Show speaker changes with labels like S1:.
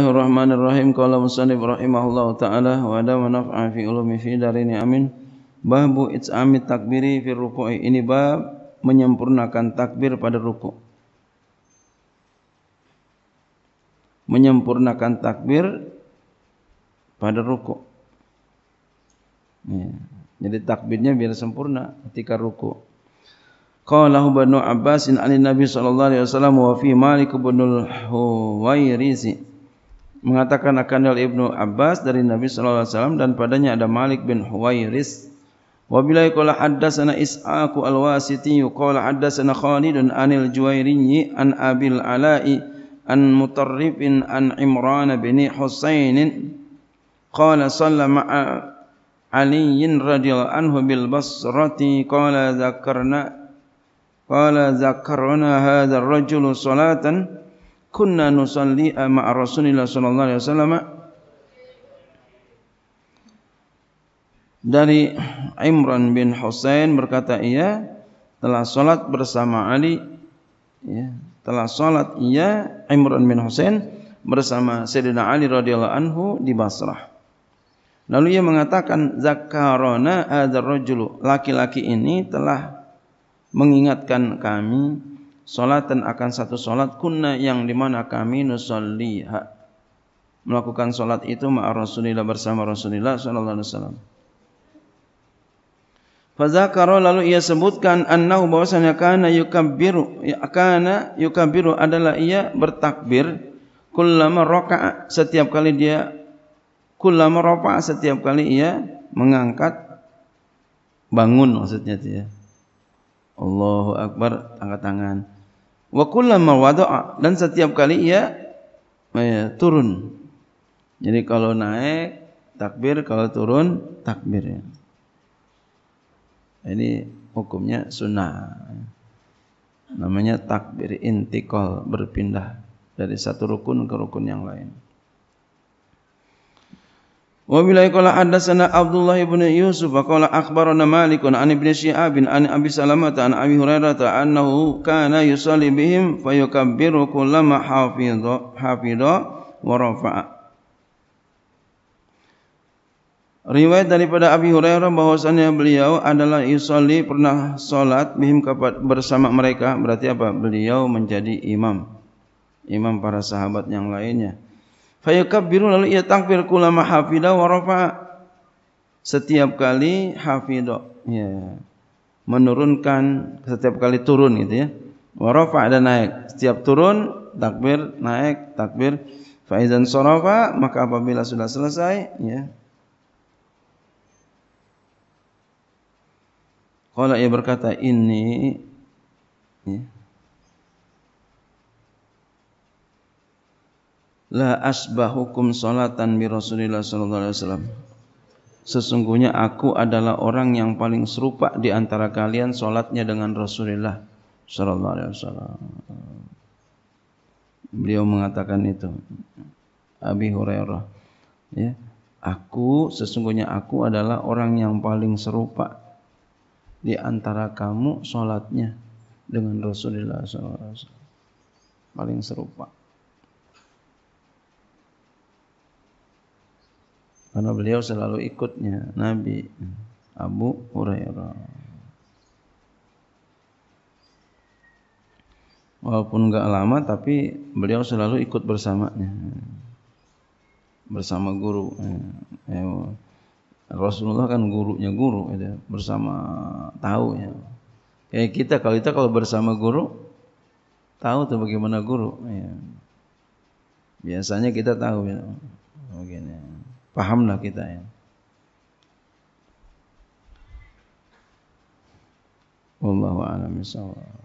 S1: Bismillahirrahmanirrahim. Qala musannif rahimahullah taala wa ada manaf'a fi ulumi fi darini amin. Babu it'amit takbiri fi ruku'i. Ini bab menyempurnakan takbir pada ruku'. Menyempurnakan takbir pada ruku'. Ya. Jadi takbirnya biar sempurna ketika ruku'. Qala Ibnu Abbas in Nabi sallallahu alaihi wasallam wa fi Malik bin Huwairisi mengatakan akan al Ibnu Abbas dari Nabi sallallahu alaihi wasallam dan padanya ada Malik bin Huwairis wa bilai qala haddatsana Is'aku al-Wasiti qala haddatsana Khalidun anil Juwairi an Abil Ala'i an Mutarrifin an Imran bin Husain qala sallama علي radhiyallahu الله عنه بالبصرة قال ذكرنا قال ذكرنا هذا الرجل صلاةً kunna nusalli eh, ma'a Rasulillah sallallahu alaihi wasallam dari Imran bin Husain berkata ia telah salat bersama Ali ya, telah salat ia Imran bin Husain bersama Sayyidina Ali radhiyallahu anhu di Basrah. Lalu ia mengatakan zakarona adzar rajulu laki-laki ini telah mengingatkan kami Salatan akan satu salat kunna yang dimana kami nusalliha melakukan salat itu ma'a Rasulillah bersama Rasulillah sallallahu alaihi wasallam. Fadzakara lalu ia sebutkan annahu bahwasanya kana yukabbiru ya kana yukabbiru adalah ia bertakbir kullama raka'a setiap kali dia kullama rafa'a setiap kali ia mengangkat bangun maksudnya dia. Ya. Allahu akbar angkat tangan. Wa kullama wada'a dan setiap kali ia ya, turun. Jadi kalau naik takbir, kalau turun takbir. Ya. Ini hukumnya sunnah. Namanya takbir intikal berpindah dari satu rukun ke rukun yang lain. Wa billahi qala haddatsana Abdullah ibn Yusuf wa qala akhbarana an ibn Syihab an Abi Salamah an Abi Hurairah annahu kana yusalli bihim fayukabbiru kullama hafidha hafidha wa Riwayat daripada Abi Hurairah bahwasanya beliau adalah yusalli pernah solat bihim bersama mereka berarti apa? Beliau menjadi imam. Imam para sahabat yang lainnya. Fayukabbiru lalu ia takbir kulama hafidah warofa Setiap kali hafidah. Ya. Menurunkan setiap kali turun gitu ya. warofa ada naik. Setiap turun takbir naik takbir. Faizan sorofa maka apabila sudah selesai ya. Kalau ia berkata ini ya. la asbahukum salatan bi Rasulillah sallallahu alaihi wasallam. Sesungguhnya aku adalah orang yang paling serupa di antara kalian salatnya dengan Rasulullah sallallahu alaihi wasallam. Beliau mengatakan itu. Abi Hurairah. Ya. Aku sesungguhnya aku adalah orang yang paling serupa di antara kamu salatnya dengan Rasulullah Alaihi Wasallam. paling serupa. Karena beliau selalu ikutnya Nabi Abu Hurairah. Walaupun nggak lama tapi beliau selalu ikut bersamanya. Bersama guru. Ya, Rasulullah kan gurunya guru ya. bersama tahu ya. Kayak kita kalau kita kalau bersama guru tahu tuh bagaimana guru ya. Biasanya kita tahu ya. Begini. Pahamlah kita ya. Wallahu a'lam bishawab.